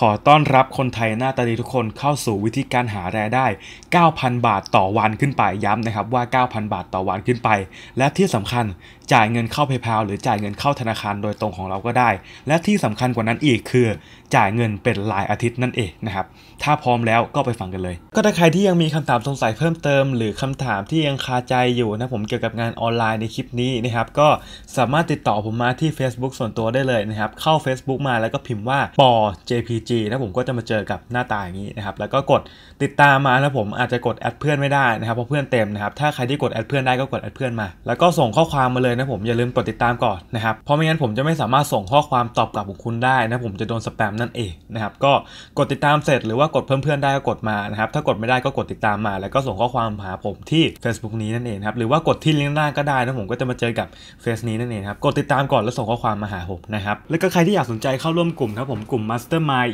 ขอต้อนรับคนไทยหน้าตาดีทุกคนเข้าสู่วิธีการหารายได้ 9,000 บาทต่อวันขึ้นไปย้ำนะครับว่า 9,000 บาทต่อวันขึ้นไป และที่สำคัญจ่ายเงินเข้า PayPal หรือจ่ายเงินเข้าธนาคารโดยตรงของเราก็ได้ และที่สำคัญกว่านั้นอีกคือ จ่ายเงินเป็นรายอาทิตย์นั่นเองนะครับ ถ้าพร้อมแล้วก็ไปฟังกันเลย ก็ถ้าใครที่ยังมีคำถามสงสัยเพิ่มเติมหรือคำถามที่ยังคาใจอยู่นะผมเกี่ยวกับงานออนไลน์ในคลิปนี้นะครับก็สามารถติดต่อผมมาที่ Facebook ส่วนตัวได้เลยนะครับเข้า Facebook มาแล้วก็พิมพ์ว่าปอ JPT 4G นะผมก็จะมาเจอกับหน้าตาอย่างนี้นะครับแล้วก็กดติดตามมาแล้วผมอาจจะกดแอดเพื่อนไม่ได้นะครับเพราะเพื่อนเต็มนะครับถ้าใครที่กดแอดเพื่อนได้ก็กดแอดเพื่อนมา แล้วก็ส่งข้อความมาเลยนะผมอย่าลืมกดติดตามก่อนนะครับเพราะไม่งั้นผมจะไม่สามารถส่งข้อความตอบกลับของคุณได้นะผมจะโดนสแปมนั่นเองนะครับก็กดติดตามเสร็จ หรือว่ากดเพิ่มเพื่อนได้ก็กดมานะครับถ้ากดไม่ได้ก็กดติดตามมา แล้วก็ส่งข้อความหาผมที่ Facebook นี้นั่นเองครับหรือว่ากดที่ลิงก์ห่าาก็ได้นะผมก็จะมาเจอกับเฟซนี้นั่นเองครับกดติดตามก่อนแล้วส่งข้อความมาหาผมนะครับแล้วก็ใครที่อยากสนใจเข้าร่วมกลุ่มครับผมกลุ่ม Mastermind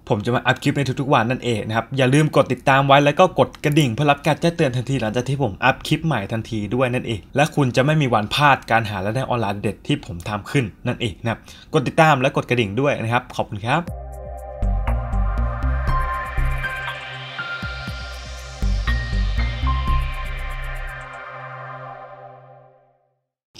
ผมจะมาอัพคลิปในทุกๆวันนั่นเองนะครับ อย่าลืมกดติดตามไว้แล้วก็กดกระดิ่งเพื่อรับการแจ้งเตือนทันทีหลังจากที่ผมอัพคลิปใหม่ทันทีด้วยนั่นเอง และคุณจะไม่มีวันพลาดการหารายได้ออนไลน์เด็ดที่ผมทำขึ้นนั่นเองนะครับกดติดตามและกดกระดิ่งด้วยนะครับ ขอบคุณครับ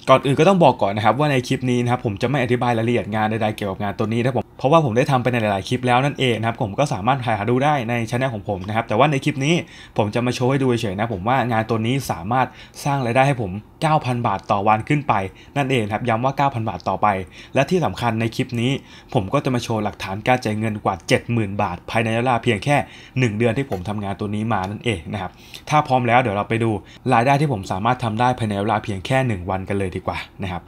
ก่อนอื่นก็ต้องบอกก่อนนะครับ ว่าในคลิปนี้นะครับผมจะไม่อธิบายรายละเอียดงานใดๆเกี่ยวกับงานตัวนี้นะผมเพราะว่าผมได้ทำไปในหลาย ๆ คลิปแล้วนั่นเองนะครับผมก็สามารถหาดูได้ในช่องของผมนะครับแต่ว่าในคลิปนี้ผมจะมาโชว์ให้ดูเฉยๆนะผมว่างานตัวนี้สามารถสร้างรายได้ให้ผม 9,000 บาทต่อวันขึ้นไป นั่นเองครับย้ำว่า 9,000 บาทต่อไป และที่สำคัญในคลิปนี้ผมก็จะมาโชว์หลักฐานการจ่ายเงินกว่า 70,000 บาท ภายในเวลาเพียงแค่ 1 เดือนที่ผมทำงานตัวนี้มานั่นเองนะครับถ้าพร้อมแล้วเดี๋ยวเราไปดูรายได้ที่ผมสามารถทำได้ภายในเวลาเพียงแค่ 1 วันกันเลยดีกว่านะครับ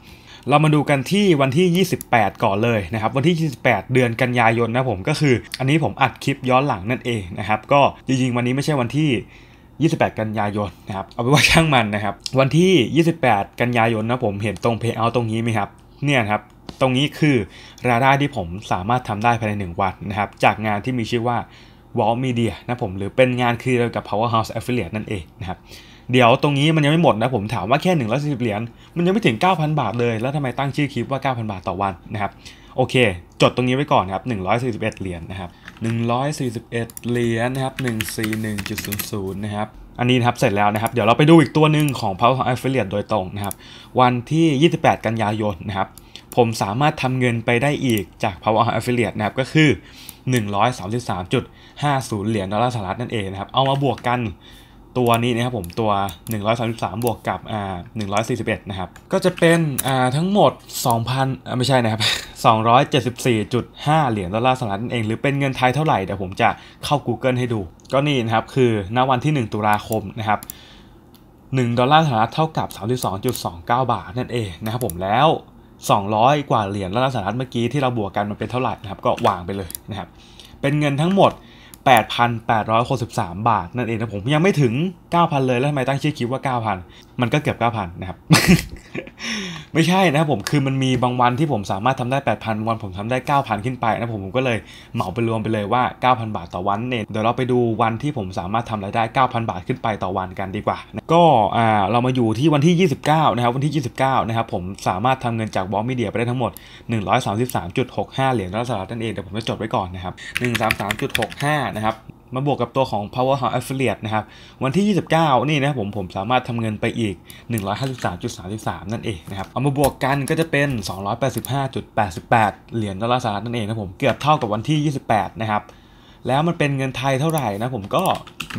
เรามาดูกันที่วันที่ 28 ก่อนเลยนะครับ วันที่ 28 เดือนกันยายนนะผมก็คืออันนี้ผมอัดคลิปย้อนหลังนั่นเองนะครับ ก็จริง ๆ วันนี้ไม่ใช่วันที่ 28 กันยายนนะครับเอาไปว่าช่างมันนะครับ วันที่ 28 กันยายนนะผมเห็นตรงเพย์เอาตรงนี้ไหมครับ เนี่ยครับตรงนี้คือรายได้ที่ผมสามารถทำได้ภายใน 1 วันนะครับ จากงานที่มีชื่อว่าวอลมีเดียนะผมหรือเป็นงานคือเกี่ยวกับ Powerhouse Affiliate นั่นเองนะครับเดี๋ยวตรงนี้มันยังไม่หมดนะผมถามว่าแค่1นึ่งร้อยสิบเหรียญมันยังไม่ถึง 9,000 บาทเลย แล้วทำไมตั้งชื่อคลิปว่า 9,000 บาทต่อวันนะครับ โอเคจดตรงนี้ไว้ก่อนนะครับ 141 เหรียญนนะครับ 141 เหรียญนนะครับ 141.00 นะครับอันนี้นะครับเสร็จแล้วนะครับ เดี๋ยวเราไปดูอีกตัวหนึ่งของ Power of Affiliate โดยตรงนะครับวันที่ 28 กันยายนนะครับผมสามารถทำเงินไปได้อีกจาก Power of Affiliate นะครับก็คือ 133.50 เหรียญดอลลาร์สหรัฐนั่นเองนะครับเอามาบวกกันตัวนี้นะครับผมตัว 133 บวกกับอ่า141 นะครับ ก็จะเป็นอ่าทั้งหมด 2,000อ่าไม่ใช่นะครับ 274.5 เหรียญดอลลาร์สหรัฐนั่นเองหรือเป็นเงินไทยเท่าไหร่เดี๋ยวผมจะเข้า Google ให้ดู ก็นี่นะครับคือ ณ วันที่ 1 ตุลาคมนะครับ 1 ดอลลาร์สหรัฐเท่ากับ 32.29 บาทนั่นเองนะครับผมแล้ว 200 กว่าเหรียญดอลลาร์สหรัฐเมื่อกี้ที่เราบวกกันมันเป็นเท่าไหร่นะครับก็วางไปเลยนะครับเป็นเงินทั้งหมด8,863บาทนั่นเองนะ ผมยังไม่ถึง 9,000 เลยแล้วทำไมตั้งชื่อคลิปว่า 9,000 มันก็เกือบ 9,000 นะครับไม่ใช่นะครับผม คือมันมีบางวันที่ผมสามารถทำได้ 8,000 วันผมทำได้ 9,000 ขึ้นไปนะผมผมก็เลยเหมาไปรวมไปเลยว่า 9,000 บาทต่อวันเนี่ยเดี๋ยวเราไปดูวันที่ผมสามารถทำรายได้ 9,000 บาทขึ้นไปต่อวันกันดีกว่า ก็อ่าเรามาอยู่ที่วันที่ 29 นะครับ วันที่ 29 นะครับผมสามารถทำเงินจากบล็อกมีเดียไปได้ทั้งหมด 133.65 เหรียญดอลลาร์สหรัฐนั่นเองเดี๋ยวผมจะจดไว้ก่อนนะครับ 133.65 นะครับมาบวกกับตัวของ Powerhouse Affiliate นะครับวันที่ 29 นี่นะผมผมสามารถทำเงินไปอีก 153.33 นั่นเองนะครับเอามาบวกกันก็จะเป็น 285.88 เหรียญดอลลาร์สหรัฐนั่นเองนะผมเกือบเท่ากับวันที่ 28 นะครับแล้วมันเป็นเงินไทยเท่าไหร่นะผมก็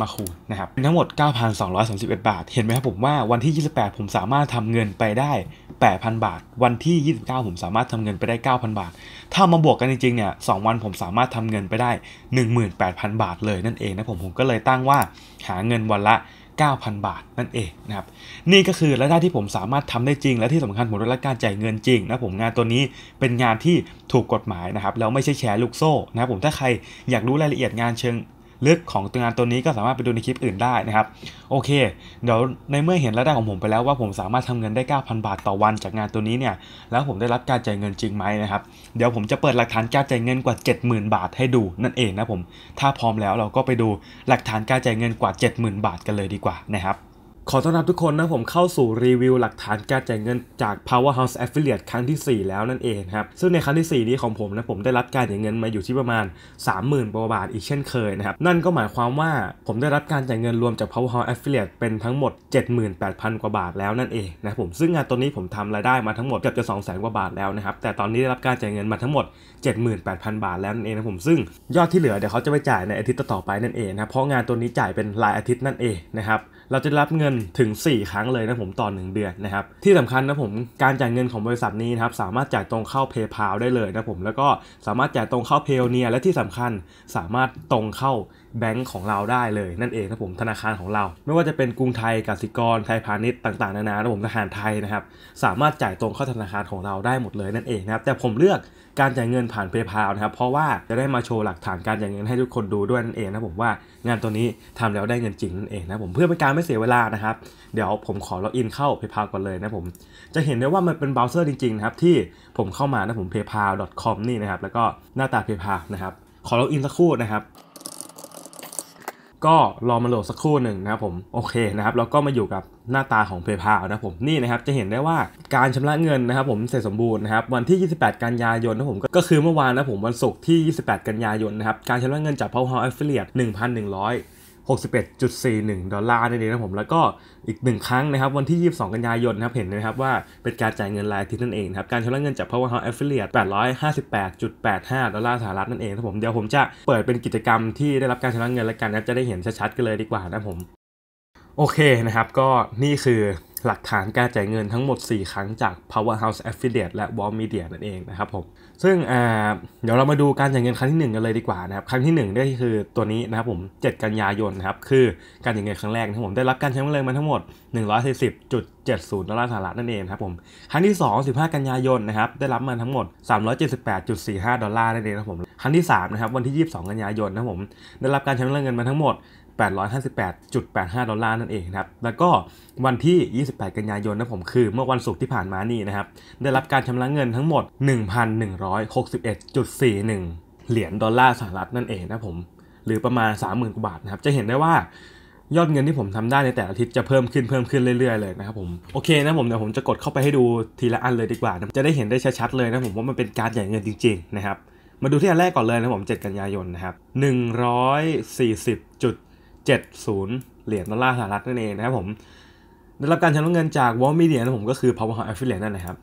มาคูณนะครับทั้งหมด 9,231 บาท เห็นไหมครับผมว่า วันที่ 28 ผมสามารถทำเงินไปได้ 8,000 บาท วันที่ 29 ผมสามารถทำเงินไปได้ 9,000 บาท ถ้ามาบวกกันจริง ๆ เนี่ยสวันผมสามารถทำเงินไปได้ 18,000 บาทเลยนั่นเองนะผมผมก็เลยตั้งว่าหาเงินวันละ9,000 บาทนั่นเองนะครับ นี่ก็คือรายได้ที่ผมสามารถทำได้จริง และที่สำคัญผมได้รับการจ่ายเงินจริงนะผมงานตัวนี้เป็นงานที่ถูกกฎหมายนะครับ แล้วไม่ใช่แชร์ลูกโซ่นะครับผมถ้าใครอยากรู้รายละเอียดงานเชิงลึกของตัวงานตัวนี้ก็สามารถไปดูในคลิปอื่นได้นะครับ โอเค เดี๋ยวในเมื่อเห็นรายได้ของผมไปแล้วว่าผมสามารถทำเงินได้9,000 บาทต่อวันจากงานตัวนี้เนี่ย แล้วผมได้รับการจ่ายเงินจริงไหมนะครับเดี๋ยวผมจะเปิดหลักฐานการจ่ายเงินกว่า 70,000 บาทให้ดู นั่นเองนะผม ถ้าพร้อมแล้วเราก็ไปดูหลักฐานการจ่ายเงินกว่า 70,000 บาทกันเลยดีกว่านะครับขอต้อนรับทุกคนนะผมเข้าสู่รีวิวหลักฐานการจ่ายเงินจาก Powerhouse Affiliate ครั้งที่ 4 แล้วนั่นเองครับซึ่งในครั้งที่ 4 นี้ของผมนะ ผมได้รับการจ่ายเงินมาอยู่ที่ประมาณ 30,000ื่นบาทอีกเช่นเคยนะครับนั่นก็หมายความว่าผมได้รับการจ่ายเงินรวมจาก Powerhouse Affiliate เป็นทั้งหมด 78,000กว่าบาทแล้วนั่นเองนะผมซึ่งงานตัวนี้ผมทำรายได้มาทั้งหมดเกือบจะ200,000กว่าบาทแล้วนะครับแต่ตอนนี้ได้รับการจ่ายเงินมาทั้งหมด78,000 บาท แล้วนั่นเองนะผมซึ่งยอดที่เหลือเดี๋ยวเขาจะไปจ่ายในอาทิตย์ต่อไปนั่นเองนะเพราะงานตัวนี้จ่ายเป็นรายอาทิตย์นั่นเองนะครับเราจะรับเงินถึง 4 ครั้งเลยนะผมต่อ1เดือนนะครับ ที่สำคัญนะผมการจ่ายเงินของบริษัทนี้นะครับ สามารถจ่ายตรงเข้า PayPal ได้เลยนะผม แล้วก็สามารถจ่ายตรงเข้า p a y o n e e r และที่สำคัญสามารถตรงเข้าแบงก์ของเราได้เลยนั่นเองนะผมธนาคารของเรา ไม่ว่าจะเป็นกรุงไทยกสิกรไทยพาณิชย์ต่าง ๆนานานะผมทหารไทยนะครับสามารถจ่ายตรงเข้าธนาคารของเราได้หมดเลยนั่นเองนะครับ แต่ผมเลือกการจ่ายเงินผ่านเพย์พานะครับ เพราะว่าจะได้มาโชว์หลักฐานการจ่ายเงินให้ทุกคนดูด้วยนั่นเองนะผมว่างานตัวนี้ทำแล้วได้เงินจริงนั่นเองนะผมเพื่อเป็นการไม่เสียเวลานะครับ เดี๋ยวผมขอล็อกอินเข้าเพย์พาก่อนเลยนะผม จะเห็นได้ว่ามันเป็นเบราว์เซอร์จริงๆนะครับที่ผมเข้ามานะผม paypal.com นี่นะครับ แล้วก็หน้าตา paypal นะครับขอล็อกอินสักครู่นะครับก็รอมาโหลดสักครู่หนึ่งนะครับผม โอเคนะครับ แล้วก็มาอยู่กับหน้าตาของเพย์พานะผมนี่นะครับจะเห็นได้ว่าการชำระเงินนะครับผมเสร็จสมบูรณ์นะครับ วันที่ 28 กันยายนนะผมก็คือเมื่อวานนะผมวันศุกร์ที่ 28 กันยายนนะครับ การชำระเงินจากเพาเฮาแอฟเฟเลียต1,100 61.41ดอลลาร์นั่นเองนะผมแล้วก็อีกหนึ่งครั้งนะครับวันที่ 22 กันยายนนะครับเห็นนะครับว่าเป็นการจ่ายเงินรายอาทิตย์นั่นเองครับการชำระเงินจากเพ p o w e r า o u า e Affiliate 858.85ดอลลาร์สหรัฐนั่นเองนะผมเดี๋ยวผมจะเปิดเป็นกิจกรรมที่ได้รับการชำระเงินแล้วกันนะจะได้เห็นชัดๆกันเลยดีกว่านะผม โอเคนะครับก็นี่คือหลักฐานการจ่ายเงินทั้งหมด4ครั้งจาก Powerhouse Affiliate และ Wall Media นั่นเองนะครับผม ซึ่งเดี๋ยวเรามาดูการจ่ายเงินครั้งที่1กันเลยดีกว่านะครับ ครั้งที่ 1 ได้คือตัวนี้นะครับผม 7 กันยายนนะครับ คือการจ่ายเงินครั้งแรกนะครับผม ได้รับการใช้เงินมาทั้งหมด140.70ดอลลาร์สหรัฐนั่นเองครับผม ครั้งที่2 15 กันยายนนะครับ ได้รับมาทั้งหมด 378.45ดอลลาร์นั่นเองครับผม ครั้งที่3นะครับ วันที่22 กันยายนนะครับผมได้รับการใช้เงินมาทั้งหมด858.85ดอลลาร์นั่นเองครับ แล้วก็วันที่ 28 กันยายนนะผม คือเมื่อวันศุกร์ที่ผ่านมานี่นะครับ ได้รับการชำระเงินทั้งหมด 1,161.41 เหรียญดอลลาร์สหรัฐนั่นเองนะผม หรือประมาณ 30,000กว่าบาทนะครับ จะเห็นได้ว่ายอดเงินที่ผมทำได้ ในแต่ละทิศจะเพิ่มขึ้นเพิ่มขึ้นเรื่อย ๆ เลยนะครับผม โอเคนะผมเดี๋ยวผมจะกดเข้าไปให้ดูทีละอันเลยดีกว่านะจะได้เห็นได้ชัดๆเลยนะผมว่ามันเป็นการใหญ่เงินจริงๆนะครับมาดูที่อันแรกก่อนเลยนะผม7กันยายนนะครับ70เหรียญดอลลาร์สหรัฐนั่นเองนะครับผมได้รับการชำระเงินจากวอลมีเดียนะผมก็คือ Powerhouse Affiliate นั่นนะครับ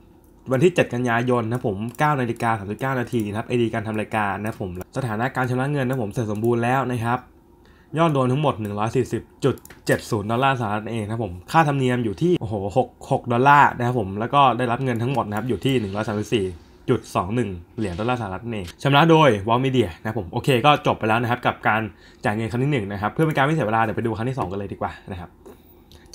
วันที่ 7 กันยายนนะผม9นาฬิกา39นาทีนะครับไอดีการทำรายการนะผมสถานะการชำระเงินนะผมเสร็จสมบูรณ์แล้วนะครับยอดโดนทั้งหมด 140.70ดอลลาร์สหรัฐเองนะผมค่าธรรมเนียมอยู่ที่โอ้โห6 6ดอลลาร์นะครับผมแล้วก็ได้รับเงินทั้งหมดนะครับอยู่ที่ 134จุึ2 1เหรียญดอลลาร์สหรัฐเองชำระโดยวอลมีเดียนะผม โอเคก็จบไปแล้วนะครับ กับการจ่ายเงินครั้งที่1นะครับเพื่อเป็นการไม่เสียเวลาเดี๋ยวไปดูครั้งที่ 2 กันเลยดีกว่านะครับ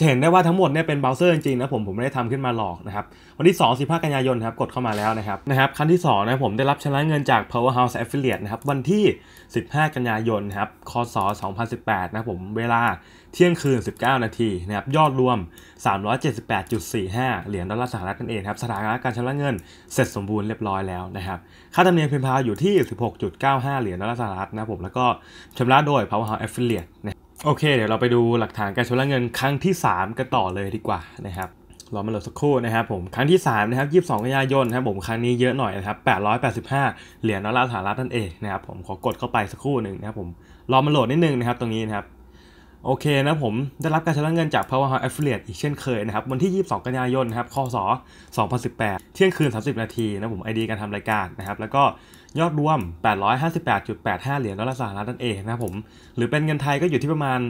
จะเห็นได้ว่าทั้งหมดเนี่ยเป็นเบราว์เซอร์จริงๆนะผมผมไม่ได้ทำขึ้นมาหลอกนะครับวันที่2 15กันยายนครับกดเข้ามาแล้วนะครับนะครับขั้นที่2นะผมได้รับชนะเงินจาก Powerhouse Affiliate นะครับวันที่ 15 กันยายนครับคศ2018นะผมเวลาเที่ยงคืน 19 นาทีนะครับยอดรวม 378.45 เหรียญดอลลาร์สหรัฐกันเองครับสถานะการชำระเงินเสร็จสมบูรณ์เรียบร้อยแล้วนะครับค่าธรรมเนียมพิมพ์พาอยู่ที่ 16.95 เหรียญดอลลาร์สหรัฐนะผมแล้วก็ชำระโดย Powerhouse Affiliate โอเคเดี๋ยวเราไปดูหลักฐานการชำระเงินครั้งที่ 3กันต่อเลยดีกว่านะครับรอมาโหลดสักครู่นะครับผมครั้งที่3นะครับ22กันยายนนะครับผมครั้งนี้เยอะหน่อยนะครับ885 เหรียญดอลลาร์สหรัฐนั่นเองนะครับผมขอกดเข้าไปสักครู่หนึ่งนะครับผมรอมาโหลดนิดนึงนะครับตรงนี้นะครับโอเคนะผมได้รับการชำระเงินจาก Powerhouse Affiliate อีกเช่นเคยนะครับวันที่ 22กันยายนนะครับคศ2018 เที่ยงคืน 30 นาทีนะผม ID การทำรายการนะครับ แล้วก็ยอดรวม 858.85 เหรียญดอลลาร์สหรัฐนั่นเองนะผม หรือเป็นเงินไทยก็อยู่ที่ประมาณ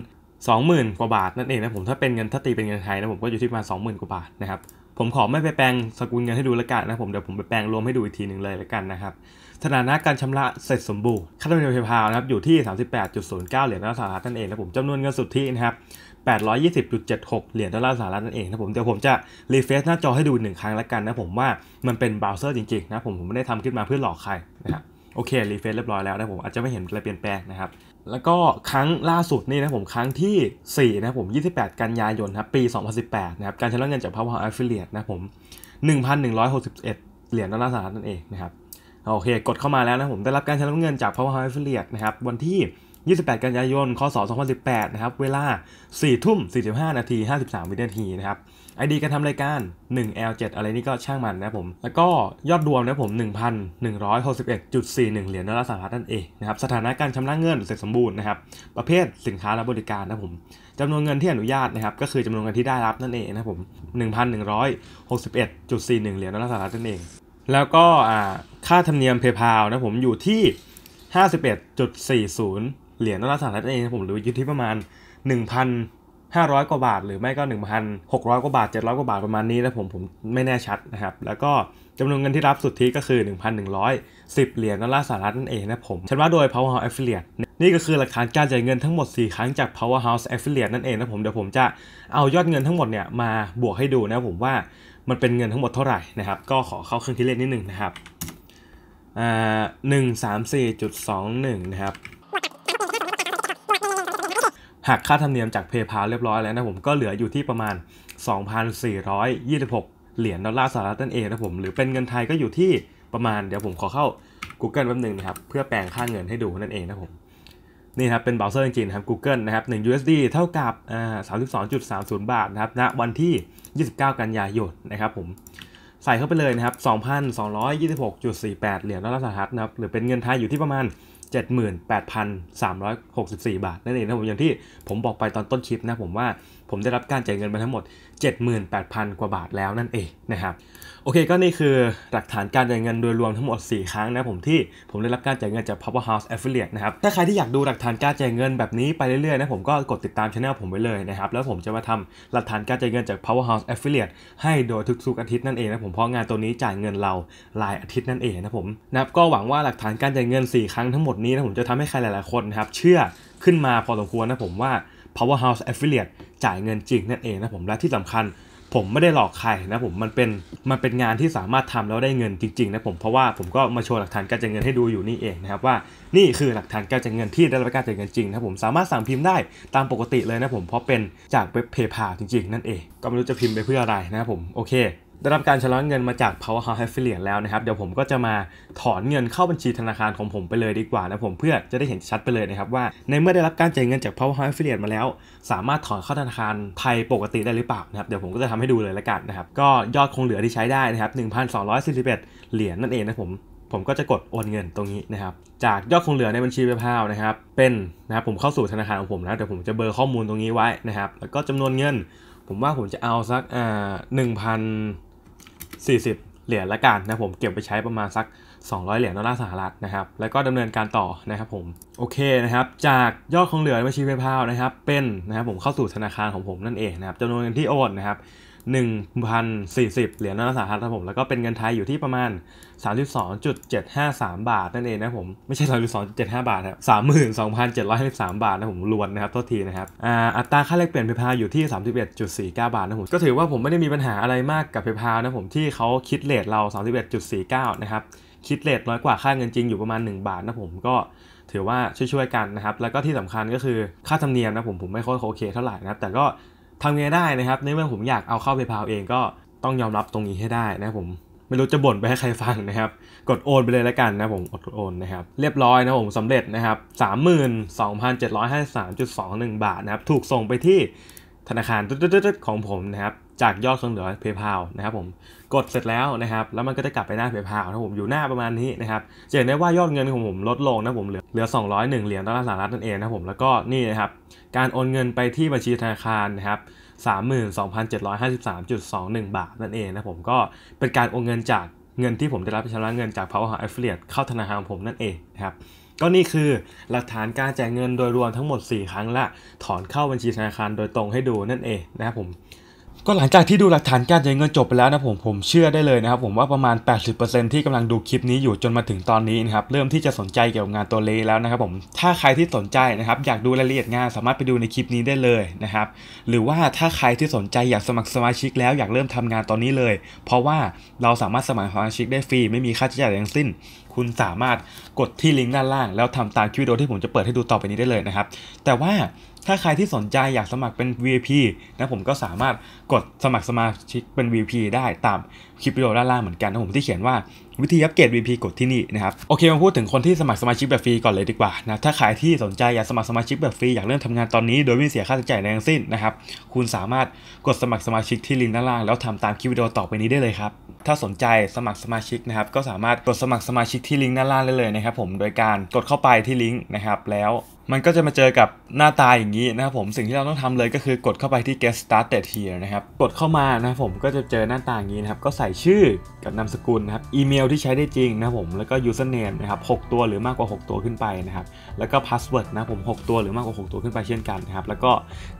20,000 กว่าบาทนั่นเองนะผม ถ้าเป็นเงินถ้าตีเป็นเงินไทยนะผมก็อยู่ที่ประมาณ 20,000 กว่าบาทนะครับ ผมขอไม่ไปแปลงสกุลเงินให้ดูละกันนะผม เดี๋ยวผมไปแปลงรวมให้ดูอีกทีหนึ่งเลยละกันนะครับสถานะการชำระเสร็จสมบูรณ์ค่าธรรมเนียมเพย์พานะครับอยู่ที่ 38.09 เหรียญดอลลาร์สหรัฐนั่นเองนะผมจำนวนเงินสุทธินะครับ820.76 เหรียญดอลลาร์สหรัฐนั่นเองนะผมเดี๋ยวผมจะรีเฟซหน้าจอให้ดูหนึ่งครั้งละกันนะผมว่ามันเป็นเบราว์เซอร์จริงๆนะผมผมไม่ได้ทำขึ้นมาเพื่อหลอกใครนะครับโอเครีเฟซเรียบร้อยแล้วนะผมอาจจะไม่เห็นอะไรเปลี่ยนแปลงนะครับ แล้วก็ครั้งล่าสุดนี่นะผมครั้งที่ 4 นะผม 28 กันยายนครับปี 2018 นะครับการชำระเงินจาก Power Affiliate นะผม1,161เหรียญดอลลาร์สหรัฐนั่นเองนะครับโอเคกดเข้ามาแล้วนะผมได้รับการชำระเงินจาก Power Affiliate นะครับวันที่28 กันยายนคศ2018นะครับ เวลา 4 ทุ่ม 45 นาที 53 วินาที นะครับไอดีการทำรายการ 1L7 อะไรนี่ก็ช่างมันนะผม แล้วก็ยอดรวมนะผม1,161.41 เหรียญดอลลาร์สหรัฐนั่นเองนะครับ สถานะการชำระเงินเสร็จสมบูรณ์นะครับ ประเภทสินค้าและบริการนะผมจำนวนเงินที่อนุญาตนะครับ ก็คือจำนวนเงินที่ได้รับนั่นเองนะผม1,161.41 เหรียญดอลลาร์สหรัฐนั่นเอง แล้วก็ค่าธรรมเนียมเพย์พานะผมอยู่ที่51.40เหรียญดอลลาร์สหรัฐเองผมหรืออยู่ที่ประมาณ 1,500กว่าบาทหรือไม่ก็ 1,600กว่าบาท 700กว่าบาทประมาณนี้นะผมผม ไม่แน่ชัดนะครับ แล้วก็จำนวนเงินที่รับสุทธิก็คือ 1,110 เหรียญดอลลาร์สหรัฐนั่นเองนะผมฉันว่าโดย Powerhouse Affiliate นี่ก็คือหลักฐานการจ่ายเงินทั้งหมด 4 ครั้งจาก Powerhouse Affiliate นั่นเองนะผมเดี๋ยวผมจะเอายอดเงินทั้งหมดเนี่ยมาบวกให้ดูนะผมว่ามันเป็นเงินทั้งหมดเท่าไหร่นะครับก็ขอเข้าเครื่องคิดเลขนิดนึงนะครับหนึ่งสามสี่จุดสองหนึ่งนะครับหักค่าธรรมเนียมจากเพย์พาเรียบร้อยแล้วนะผมก็เหลืออยู่ที่ประมาณ 2,426 เหรียญดอลลาร์สหรัฐนั่นเองนะผมหรือเป็นเงินไทยก็อยู่ที่ประมาณ เดี๋ยวผมขอเข้า Google แป๊บนึงนะครับ เพื่อแปลงค่าเงินให้ดูนั่นเองนะผมนี่ครับเป็นเบราว์เซอร์จริงๆครับ Google นะครับ1 USD เท่ากับ 32.30 บาทนะครับณนะวันที่ 29 กันยายนนะครับผมใส่เข้าไปเลยนะครับ 2,226.48 เหรียญดอลลาร์สหรัฐนะครับหรือเป็นเงินไทยอยู่ที่ประมาณ78,364 บาทนั่นเองนะผมอย่างที่ผมบอกไปตอนต้นคลิปนะผมว่าผมได้รับการจ่ายเงินไปทั้งหมด 78,000 กว่าบาทแล้วนั่นเองนะครับโอเคก็นี่คือหลักฐานการจ่ายเงินโดยรวมทั้งหมด 4 ครั้งนะผมที่ผมได้รับการจ่ายเงินจาก Powerhouse Affiliate นะครับ ถ้าใครที่อยากดูหลักฐานการจ่ายเงินแบบนี้ไปเรื่อยๆนะผมก็กดติดตามช anel ผมไว้เลยนะครับแล้วผมจะมาทำหลักฐานการจ่ายเงินจาก Powerhouse Affiliate ให้โดยทุกๆอาทิตย์นั่นเองนะผมเพราะงานตัวนี้จ่ายเงินเรารายอาทิตย์นั่นเองนะผมนะครับก็หวังว่าหลักฐานการจ่ายเงิน 4 ครั้งทั้งหมดนี้นะผมจะทำให้ใครหลายๆคนนะครับเชื่อขึ้นมาพอสมควรนะผมว่า Powerhouse Affiliate จ่ายเงินจริงนั่นเองนะผมและที่สำคัญผมไม่ได้หลอกใครนะผมมันเป็นมันเป็นงานที่สามารถทำแล้วได้เงินจริงๆนะผมเพราะว่าผมก็มาโชว์หลักฐานการจ่ายเงินให้ดูอยู่นี่เองนะครับว่านี่คือหลักฐานการจ่ายเงินที่ได้รับการจ่ายเงินจริงนะผมสามารถสั่งพิมพ์ได้ตามปกติเลยนะผมเพราะเป็นจากเว็บเพย์พาจริงๆนั่นเอง ก็ไม่รู้จะพิมพ์ไปเพื่ออะไรนะผมโอเคได้รับการชำระเงินมาจาก Powerhouse Affiliate แล้วนะครับ เดี๋ยวผมก็จะมาถอนเงินเข้าบัญชีธนาคารของผมไปเลยดีกว่านะผมเพื่อจะได้เห็นชัดไปเลยนะครับ ว่าในเมื่อได้รับการจ่ายเงินจาก Powerhouse Affiliate มาแล้ว สามารถถอนเข้าธนาคารไทยปกติได้หรือเปล่านะครับเดี๋ยวผมก็จะทำให้ดูเลยละกันนะครับก็ยอดคงเหลือที่ใช้ได้นะครับ1,241เหรียญนั่นเองนะผมผมก็จะกดโอนเงินตรงนี้นะครับจากยอดคงเหลือในบัญชีเปพาวนะครับเป็นนะครับผมเข้าสู่ธนาคารของผมนะเดี๋ยวผมจะเบอร์ข้อมูลตรงนี้ไว้นะครับแล้วก็จำนวนเงินผมว่าผมจะเอาสักอ่าหนึ่งพัน40 เหรียญละกันนะผมเก็บไปใช้ประมาณสัก 200 เหรียญดอลลาร์สหรัฐนะครับแล้วก็ดำเนินการต่อนะครับผม โอเคนะครับ จากยอดของเหลือบัญชีเพย์พานะครับ เป็นนะครับผมเข้าสู่ธนาคารของผมนั่นเองนะครับจำนวนเงินที่โอนนะครับ1,040 เหรียญนอลารสหรัฐครับผมแล้วก็เป็นเงินไทยอยู่ที่ประมาณ 32.753 บาท นั่นเองนะผม ไม่ใช่32.75 บาทครับ 32,753บาท นะผมรวนนะครับโทษทีนะครับอ่าอัตราค่าแลกเปลี่ยนเพพาอยู่ที่ 31.49 บาทนะผมก็ถือว่าผมไม่ได้มีปัญหาอะไรมากกับเพพานะผมที่เขาคิดเลทเรา 31.49 นะครับ คิดเลทน้อยกว่าค่าเงินจริงอยู่ประมาณ 1 บาทนะผมก็ถือว่าช่วยๆกันนะครับแล้วก็ที่สำคัญก็คือค่าธรรมเนียมนะผมผมไม่ค่อยโอเคเท่าไหร่นะแต่ก็ทำไงได้นะครับ ในเมื่อผมอยากเอาเข้าไ a y p a l เองก็ต้องยอมรับตรงนี้ให้ได้นะผม ไม่รู้จะบ่นไปให้ใครฟังนะครับ กดโอนไปเลยแล้วกันนะผมกดโอนนะครับ เรียบร้อยนะผมสำเร็จนะครับ 32,753.21 บาทนะครับ ถูกส่งไปที่ธนาคารดของผมนะครับจากยอดคงเหลือ PayPal นะครับผมกดเสร็จแล้วนะครับ แล้วมันก็จะกลับไปหน้า PayPal นะผมอยู่หน้าประมาณนี้นะครับจะเห็นได้ว่ายอดเงินของผมลดลงนะผมเหลือเหลือ 201 เหรียญดอลลาร์สหรัฐนั่นเองนะผมแล้วก็นี่นะครับการโอนเงินไปที่บัญชีธนาคารนะครับ32,753.21 บาทนั่นเองนะผมก็เป็นการโอนเงินจากเงินที่ผมได้รับชำระเงินจาก Power Affiliate เข้าธนาคารของผมนั่นเองนะครับก็นี่คือหลักฐานการแจกเงินโดยรวมทั้งหมด 4 ครั้งละ ถอนเข้าบัญชีธนาคารโดยตรงให้ดูนั่นเองนะครับผมก็หลังจากที่ดูหลักฐานการจ่ายเงินจบไปแล้วนะผมผมเชื่อได้เลยนะครับ ผมว่าประมาณ 80%ที่กำลังดูคลิปนี้อยู่จนมาถึงตอนนี้นะครับเริ่มที่จะสนใจเกี่ยวกับงานตัวเลแล้วนะครับผมถ้าใครที่สนใจนะครับ อยากดูรายละเอียดงานสามารถไปดูในคลิปนี้ได้เลยนะครับหรือว่าถ้าใครที่สนใจอยากสมัครสมาชิกแล้วอยากเริ่มทำงานตอนนี้เลย เพราะว่าเราสามารถสมัครสมาชิกได้ฟรีไม่มีค่าใช้จ่ายทั้งสิ้นคุณสามารถกดที่ลิงก์ด้านล่างแล้วทำตามคลิปวิดีโอที่ผมจะเปิดให้ดูต่อไปนี้ได้เลยนะครับ แต่ว่าถ้าใครที่สนใจอยากสมัครเป็น VIP นะผมก็สามารถกดสมัครสมาชิกเป็น VIP ได้ตามคลิปวิดีโอด้านล่างเหมือนกันนะผมที่เขียนว่าวิธีอัปเกรด VP กดที่นี่ นะครับโอเคมาพูดถึงคนที่สมัครสมาชิกแบบฟรีก่อนเลยดีกว่านะถ้าใครที่สนใจอยากสมัครสมาชิกแบบฟรีอยากเริ่มทำงานตอนนี้ โดยไม่เสียค่าใช้จ่ายใดทั้งสิ้นนะครับ คุณสามารถกดสมัครสมาชิกที่ลิงก์ด้านล่างแล้วทำตามคลิปวิดีโอต่อไปนี้ได้เลยครับ ถ้าสนใจสมัครสมาชิกนะครับก็สามารถกดสมัครสมาชิกที่ลิงก์ด้านล่างได้เลยนะครับผมโดยการกดเข้าไปที่ลิงก์นะครับ แล้ว มันก็จะมาเจอกับหน้าตาอย่างนี้นะครับผมสิ่งที่เราต้องทำเลยก็คือกดเข้าไปที่ get started here นะครับกดเข้ามานะครับผมก็จะเจอหน้าตาอย่างนี้นะครับก็ใส่ชื่อกับนามสกุลนะครับอีเมลที่ใช้ได้จริงนะผมแล้วก็ username นะครับ 6 ตัวหรือมากกว่า 6 ตัวขึ้นไปนะครับแล้วก็ password นะผม 6 ตัวหรือมากกว่า 6 ตัวขึ้นไปเช่นกันนะครับแล้วก็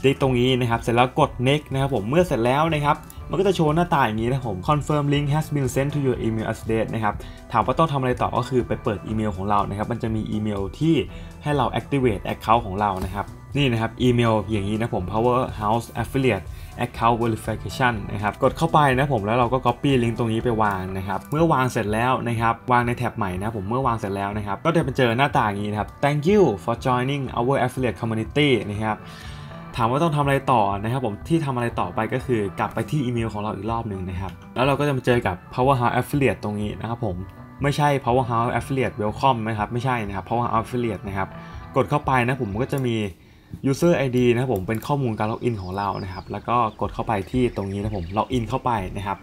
ติ๊กตรงนี้นะครับเสร็จแล้วกด next นะครับผมเมื่อเสร็จแล้วนะครับ มันก็จะโชว์หน้าตาอย่างนี้นะผม confirm link has been sent to your email address นะครับถามว่าต้องทำอะไรต่อก็คือไปเปิดอีเมล ของเรานะครับมันจะมีอีเมลที่ให้เรา activate account ของเรานะครับ นี่นะครับอีเมล อย่างนี้นะผม powerhouse affiliate Account Verification นะครับ กดเข้าไปนะผมแล้วเราก็ Copy ลิงก์ตรงนี้ไปวางนะครับ เมื่อวางเสร็จแล้วนะครับ วางในแท็บใหม่นะผม เมื่อวางเสร็จแล้วนะครับ ก็จะไปเจอหน้าต่างนี้นะครับ Thank you for joining our affiliate community นะครับ ถามว่าต้องทำอะไรต่อนะครับผม ที่ทำอะไรต่อไปก็คือกลับไปที่อีเมลของเราอีกรอบหนึ่งนะครับ แล้วเราก็จะมาเจอกับ powerhouse affiliate ตรงนี้นะครับผม ไม่ใช่ powerhouse affiliate welcome นะครับ ไม่ใช่นะครับ powerhouse affiliate นะครับ กดเข้าไปนะผมก็จะมี user ID นะครับผมเป็นข้อมูลการล็อกอินของเรานะครับ แล้วก็กดเข้าไปที่ตรงนี้นะผมล็อกอินเข้าไปนะครับ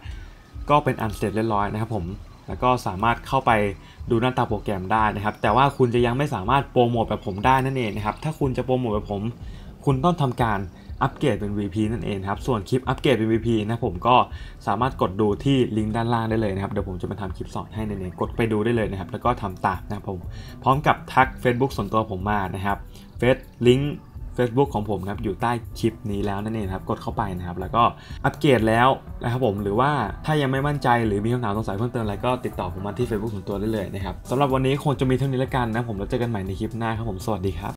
ก็เป็นอันเสร็จเรียบร้อยนะครับผมแล้วก็สามารถเข้าไปดูหน้าตาโปรแกรมได้นะครับแต่ว่าคุณจะยังไม่สามารถโปรโมทแบบผมได้นั่นเองนะครับถ้าคุณจะโปรโมทแบบผม คุณต้องทำการอัปเกรดเป็น VP นั่นเองครับส่วนคลิปอัปเกรดเป็น VP นะผมก็สามารถกดดูที่ลิงก์ด้านล่างได้เลยนะครับเดี๋ยวผมจะมาทำคลิปสอนให้ในนี้กดไปดูได้เลยนะครับแล้วก็ทำตามนะครับผมพร้อมกับทัก Facebook ส่วนตัวผมมานะครับเฟซลิงก์ Facebook ของผมครับอยู่ใต้คลิปนี้แล้วนั่นเองครับ กดเข้าไปนะครับ แล้วก็อัปเกรดแล้วนะครับผมหรือว่าถ้ายังไม่มั่นใจหรือมีคำถามสงสัยเพิ่มเติมอะไร ก็ติดต่อผมมาที่ Facebook ส่วนตัวได้เลยนะครับสำหรับวันนี้คงจะมีเท่านี้แล้วกัน นะผมแล้วเจอกันใหม่ในคลิปหน้าครับผมสวัสดีครับ